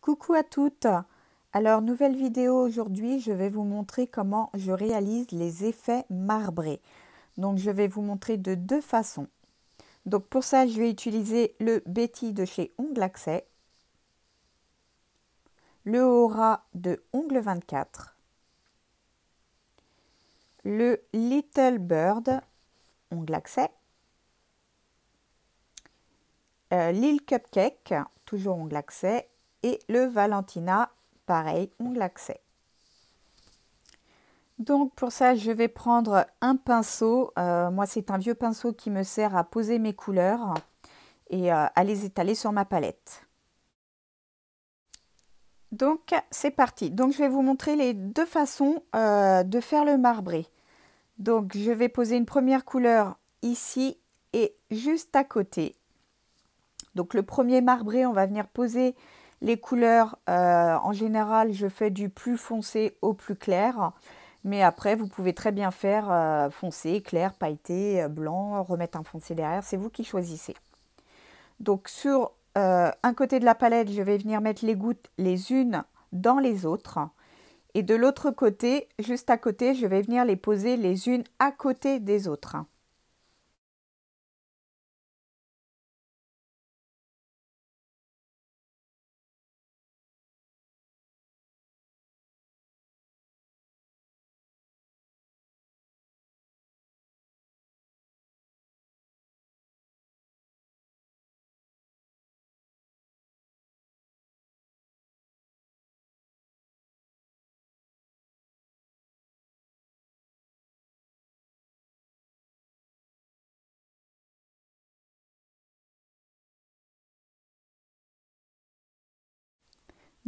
Coucou à toutes Alors nouvelle vidéo aujourd'hui, je vais vous montrer comment je réalise les effets marbrés. Donc je vais vous montrer de deux façons. Donc pour ça, je vais utiliser le Betty de chez Ongle Accès, le Aura de Ongle 24, le Little Bird Ongle Accès, euh, Cupcake, toujours ongle accès, et le Valentina, pareil, on l'accède. Donc pour ça, je vais prendre un pinceau. Euh, moi, c'est un vieux pinceau qui me sert à poser mes couleurs et euh, à les étaler sur ma palette. Donc c'est parti. Donc je vais vous montrer les deux façons euh, de faire le marbré. Donc je vais poser une première couleur ici et juste à côté. Donc le premier marbré, on va venir poser les couleurs, euh, en général, je fais du plus foncé au plus clair. Mais après, vous pouvez très bien faire euh, foncé, clair, pailleté, euh, blanc, remettre un foncé derrière. C'est vous qui choisissez. Donc sur un côté de la palette, je vais venir mettre les gouttes les unes dans les autres. Et de l'autre côté, juste à côté, je vais venir les poser les unes à côté des autres.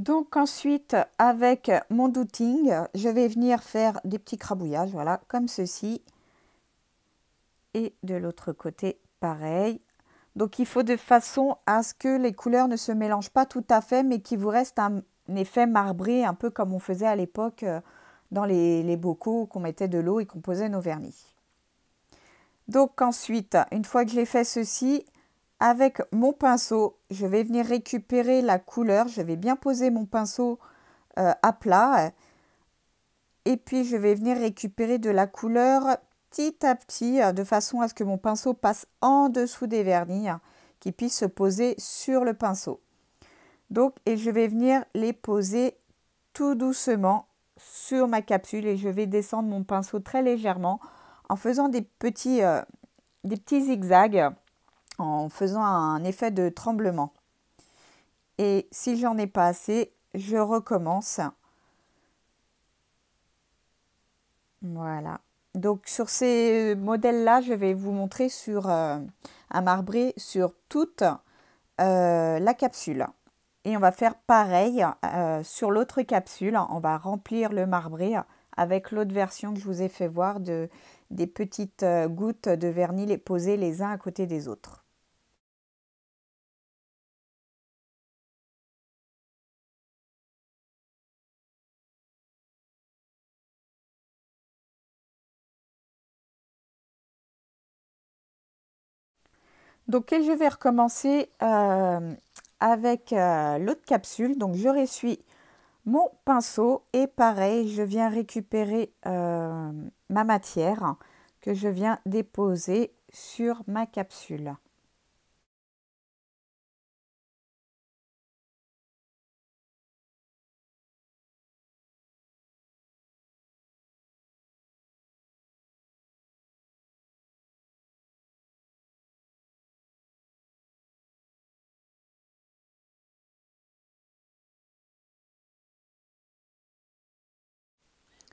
Donc ensuite, avec mon douting, je vais venir faire des petits crabouillages, voilà, comme ceci. Et de l'autre côté, pareil. Donc il faut de façon à ce que les couleurs ne se mélangent pas tout à fait, mais qu'il vous reste un, effet marbré, un peu comme on faisait à l'époque euh, dans les, les bocaux qu'on mettait de l'eau et qu'on posait nos vernis. Donc ensuite, une fois que j'ai fait ceci, avec mon pinceau, je vais venir récupérer la couleur. Je vais bien poser mon pinceau euh, à plat. Et puis, je vais venir récupérer de la couleur petit à petit, euh, de façon à ce que mon pinceau passe en dessous des vernis, qui puisse se poser sur le pinceau. Donc, et je vais venir les poser tout doucement sur ma capsule et je vais descendre mon pinceau très légèrement en faisant des petits, euh, des petits zigzags en faisant un effet de tremblement. Et si j'en ai pas assez, je recommence. Voilà. Donc sur ces modèles-là, je vais vous montrer sur euh, un marbré sur toute euh, la capsule. Et on va faire pareil euh, sur l'autre capsule. On va remplir le marbré avec l'autre version que je vous ai fait voir de, des petites gouttes de vernis les poser les uns à côté des autres. Donc je vais recommencer euh, avec euh, l'autre capsule. Donc je réessuie mon pinceau et pareil, je viens récupérer euh, ma matière que je viens déposer sur ma capsule.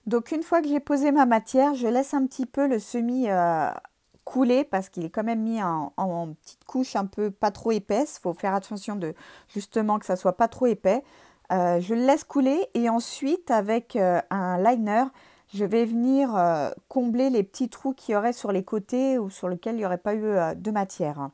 Donc une fois que j'ai posé ma matière, je laisse un petit peu le semi euh, couler parce qu'il est quand même mis en, petite couche un peu pas trop épaisse. Il faut faire attention de justement que ça soit pas trop épais. Euh, je le laisse couler et ensuite avec euh, un liner, je vais venir combler les petits trous qu'il y aurait sur les côtés ou sur lesquels il n'y aurait pas eu de matière.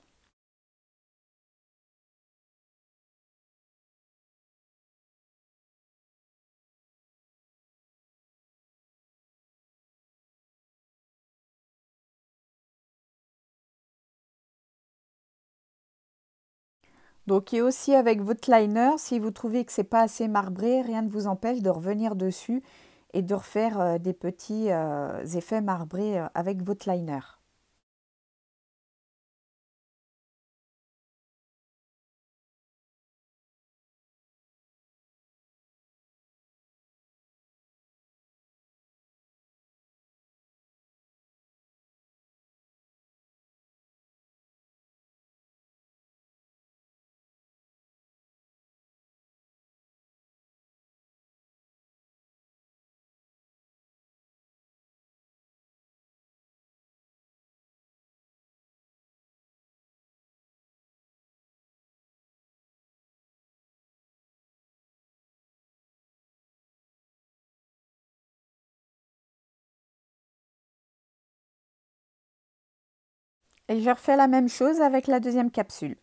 Donc et aussi avec votre liner, si vous trouvez que c'est pas assez marbré, rien ne vous empêche de revenir dessus et de refaire euh, des petits euh, effets marbrés euh, avec votre liner. Et je refais la même chose avec la deuxième capsule.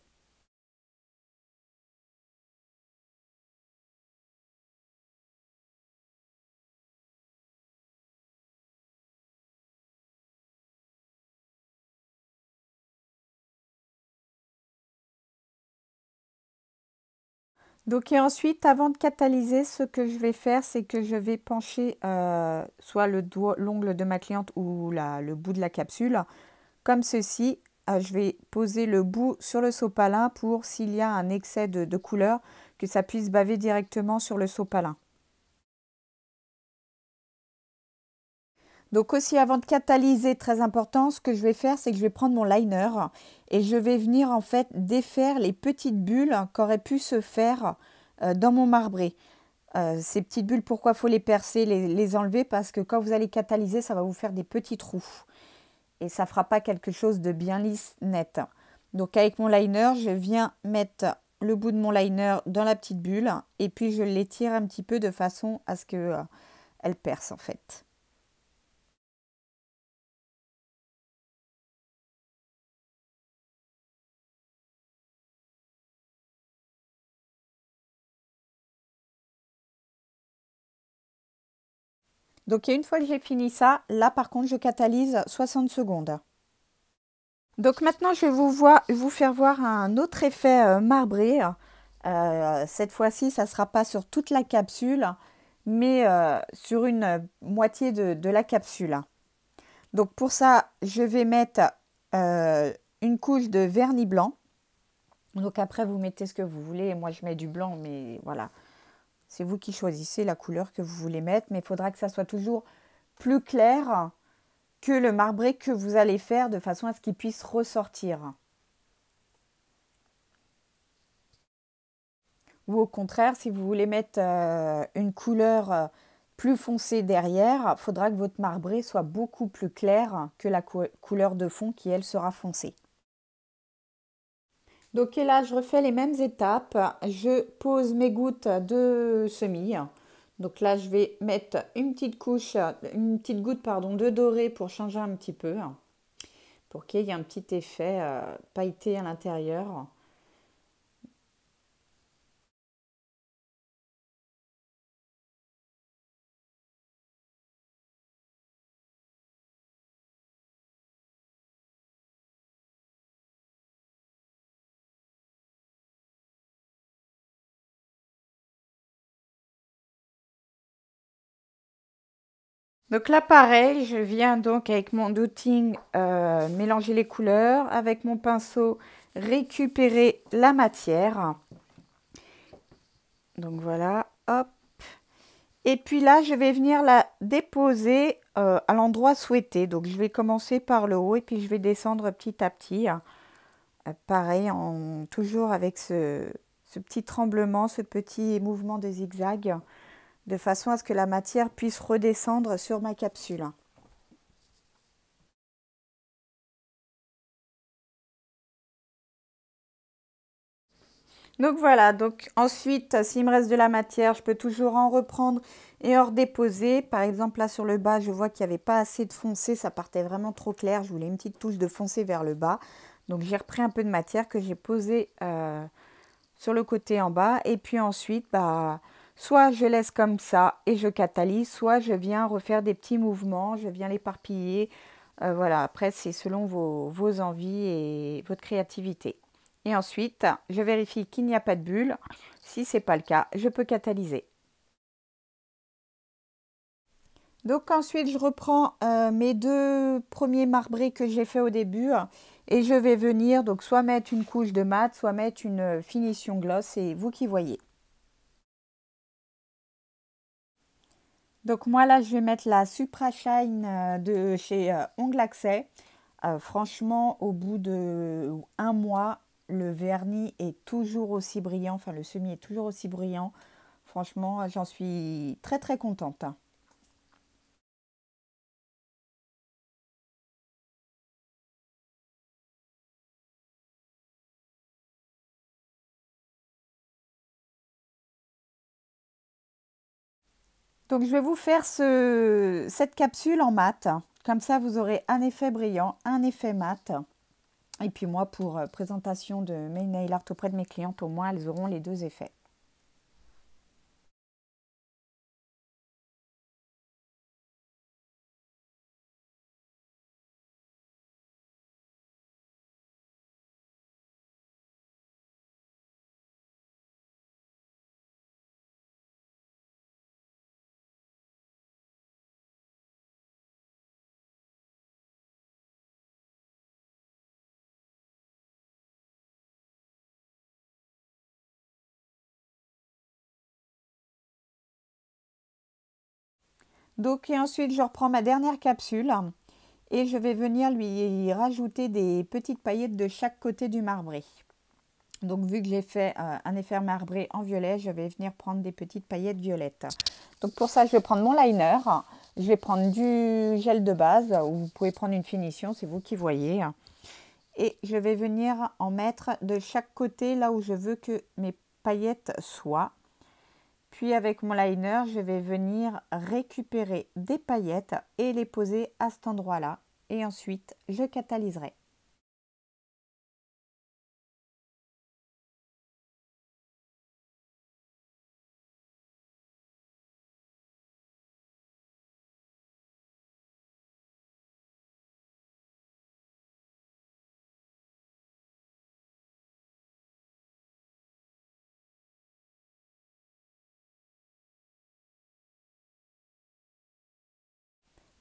Donc et ensuite, avant de catalyser, ce que je vais faire, c'est que je vais pencher euh, soit l'ongle de ma cliente ou la, le bout de la capsule comme ceci. Ah, je vais poser le bout sur le sopalin pour s'il y a un excès de, couleur, que ça puisse baver directement sur le sopalin. Donc aussi avant de catalyser, très important, ce que je vais faire, c'est que je vais prendre mon liner et je vais venir en fait défaire les petites bulles qu'auraient pu se faire euh, dans mon marbré. Euh, ces petites bulles, pourquoi faut les percer, les enlever Parce que quand vous allez catalyser, ça va vous faire des petits trous et ça fera pas quelque chose de bien lisse net. Donc avec mon liner, je viens mettre le bout de mon liner dans la petite bulle et puis je l'étire un petit peu de façon à ce que euh, elle perce en fait. Donc une fois que j'ai fini ça, là par contre je catalyse 60 secondes. Donc maintenant je vais vous, vous faire voir un autre effet euh, marbré. Euh, cette fois-ci ça ne sera pas sur toute la capsule mais euh, sur une moitié de, de, la capsule. Donc pour ça je vais mettre une couche de vernis blanc. Donc après vous mettez ce que vous voulez, moi je mets du blanc mais voilà. C'est vous qui choisissez la couleur que vous voulez mettre, mais il faudra que ça soit toujours plus clair que le marbré que vous allez faire de façon à ce qu'il puisse ressortir. Ou au contraire, si vous voulez mettre euh, une couleur euh, plus foncée derrière, il faudra que votre marbré soit beaucoup plus clair que la couleur de fond qui, elle, sera foncée. Donc là, je refais les mêmes étapes. Je pose mes gouttes de semis. Donc là, je vais mettre une petite couche, une petite goutte de doré pour changer un petit peu, pour qu'il y ait un petit effet euh, pailleté à l'intérieur. Donc là, pareil, je viens donc avec mon doting euh, mélanger les couleurs, avec mon pinceau récupérer la matière. Donc voilà, hop. Et puis là, je vais venir la déposer euh, à l'endroit souhaité. Donc je vais commencer par le haut et puis je vais descendre petit à petit. Euh, pareil, toujours avec ce petit tremblement, ce petit mouvement de zigzag de façon à ce que la matière puisse redescendre sur ma capsule. Donc voilà, donc ensuite, s'il me reste de la matière, je peux toujours en reprendre et en redéposer. Par exemple, là sur le bas, je vois qu'il n'y avait pas assez de foncé, ça partait vraiment trop clair. Je voulais une petite touche de foncé vers le bas. Donc j'ai repris un peu de matière que j'ai posée euh, sur le côté en bas. Et puis ensuite, bah, Soit je laisse comme ça et je catalyse, soit je viens refaire des petits mouvements, je viens l'éparpiller. Euh, voilà, après c'est selon vos, envies et votre créativité. Et ensuite, je vérifie qu'il n'y a pas de bulle. Si ce n'est pas le cas, je peux catalyser. Donc ensuite, je reprends euh, mes deux premiers marbrés que j'ai fait au début et je vais venir donc soit mettre une couche de mat, soit mettre une finition gloss, c'est vous qui voyez. Donc moi là, je vais mettre la Supra Shine euh, de chez euh, Ongle Accès. Euh, franchement, au bout de un mois, le vernis est toujours aussi brillant, enfin le semi est toujours aussi brillant. Franchement, j'en suis très très contente. Hein. Donc, je vais vous faire ce, cette capsule en mat. Comme ça, vous aurez un effet brillant, un effet mat. Et puis moi, pour euh, présentation de mes nail art auprès de mes clientes, au moins, elles auront les deux effets. Donc, et ensuite, je reprends ma dernière capsule et je vais venir lui rajouter des petites paillettes de chaque côté du marbré. Donc vu que j'ai fait euh, un effet marbré en violet, je vais venir prendre des petites paillettes violettes. Donc pour ça, je vais prendre mon liner. Je vais prendre du gel de base ou vous pouvez prendre une finition, c'est vous qui voyez. Et je vais venir en mettre de chaque côté là où je veux que mes paillettes soient. Puis avec mon liner, je vais venir récupérer des paillettes et les poser à cet endroit-là. Et ensuite, je catalyserai.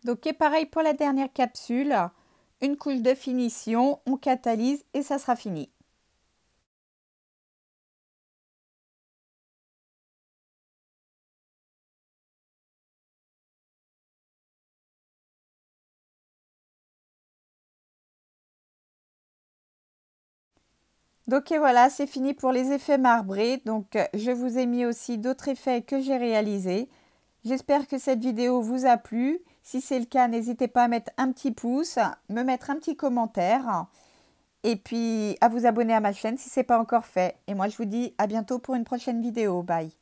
Donc, et pareil pour la dernière capsule, une couche de finition, on catalyse et ça sera fini. Donc voilà, c'est fini pour les effets marbrés. Donc je vous ai mis aussi d'autres effets que j'ai réalisés. J'espère que cette vidéo vous a plu. Si c'est le cas, n'hésitez pas à mettre un petit pouce, me mettre un petit commentaire et puis à vous abonner à ma chaîne si ce n'est pas encore fait. Et moi, je vous dis à bientôt pour une prochaine vidéo. Bye